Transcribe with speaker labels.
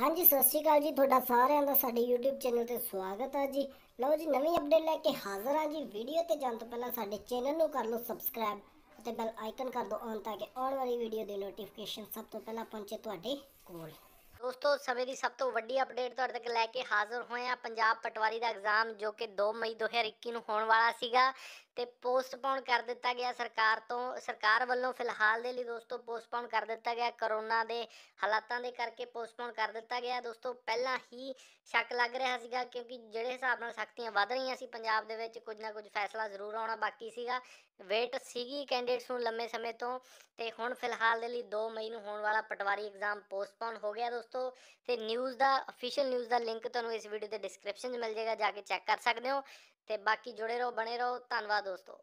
Speaker 1: ਹਾਂਜੀ ਸਤਿ ਸ਼੍ਰੀ ਅਕਾਲ ਜੀ ਤੁਹਾਡਾ ਸਾਰਿਆਂ ਦਾ ਸਾਡੇ YouTube ਚੈਨਲ ਤੇ ਸਵਾਗਤ ਹੈ ਜੀ ਲਓ ਜੀ ਨਵੀਂ ਅਪਡੇਟ ਲੈ ਕੇ ਹਾਜ਼ਰ ਹਾਂ ਜੀ ਵੀਡੀਓ ਤੇ ਜਾਣ ਤੋਂ ਪਹਿਲਾਂ ਸਾਡੇ ਚੈਨਲ ਨੂੰ ਕਰ ਲਓ ਸਬਸਕ੍ਰਾਈਬ ਅਤੇ ਬੈਲ ਆਈਕਨ ਕਰ ਦਿਓ ਔਨ ਤਾਂ ਕਿ ਆਉਣ ਵਾਲੀ ਵੀਡੀਓ ਦੀ ਨੋਟੀਫਿਕੇਸ਼ਨ ਸਭ ਤੋਂ ਪਹਿਲਾਂ ਪਹੁੰਚੇ ਤੁਹਾਡੇ ਕੋਲ
Speaker 2: ਦੋਸਤੋ ਸਮੇਂ ਦੀ ਸਭ ਤੋਂ ਵੱਡੀ ਅਪਡੇਟ ਤੁਹਾਡੇ ਤੱਕ ਲੈ ਕੇ ਹਾਜ਼ਰ ਹੋਏ ਆ ਪੰਜਾਬ ਪਟਵਾਰੀ ਦਾ ਐਗਜ਼ਾਮ ਜੋ ਕਿ 2 ਮਈ 2021 ਨੂੰ ਹੋਣ ਵਾਲਾ ਸੀਗਾ ਤੇ ਪੋਸਟਪੋਨ ਕਰ ਦਿੱਤਾ ਗਿਆ ਸਰਕਾਰ ਤੋਂ ਸਰਕਾਰ ਵੱਲੋਂ ਫਿਲਹਾਲ ਦੇ ਲਈ ਦੋਸਤੋ ਪੋਸਟਪੋਨ ਕਰ ਦਿੱਤਾ ਗਿਆ ਕਰੋਨਾ ਦੇ ਹਾਲਾਤਾਂ ਦੇ ਕਰਕੇ ਪੋਸਟਪੋਨ ਕਰ ਦਿੱਤਾ ਗਿਆ ਦੋਸਤੋ ਪਹਿਲਾਂ ਹੀ ਸ਼ੱਕ ਲੱਗ ਰਿਹਾ ਸੀਗਾ ਕਿਉਂਕਿ ਜਿਹੜੇ ਹਿਸਾਬ ਨਾਲ ਸਖਤੀਆਂ ਵੱਧ ਰਹੀਆਂ ਸੀ ਪੰਜਾਬ ਦੇ ਵਿੱਚ ਕੁਝ ਨਾ ਕੁਝ ਫੈਸਲਾ ਜ਼ਰੂਰ ਆਉਣਾ ਬਾਕੀ ਸੀਗਾ ਵੇਟ ਸੀਗੀ ਕੈਂਡੀਡੇਟਸ ਨੂੰ ਲੰਮੇ ਸਮੇਂ ਤੋਂ ਤੇ ਹੁਣ ਫਿਲਹਾਲ ਦੇ ਲਈ 2 ਮਈ ਨੂੰ ਹੋਣ ਵਾਲਾ ਪਟਵਾਰੀ ਐਗਜ਼ਾਮ ਪੋਸਟਪੋਨ ਹੋ ਗਿਆ ਦੋਸਤੋ ਤੇ ਨਿਊਜ਼ ਦਾ ਅਫੀਸ਼ੀਅਲ ਨਿਊਜ਼ ਦਾ ਲਿੰਕ ਤੁਹਾਨੂੰ ਇਸ ਵੀਡੀਓ ਦੇ ਡਿਸਕ੍ਰਿਪਸ਼ਨ 'ਚ ਮਿਲ ਜਾਏਗਾ ਜਾ ਕੇ ਚੈੱਕ ਕਰ ਸਕਦੇ ਹੋ ਤੇ ਬਾਕੀ ਜੁੜੇ ਰਹੋ ਬਣੇ ਰਹੋ ਧੰਨਵਾਦ ਦੋਸਤੋ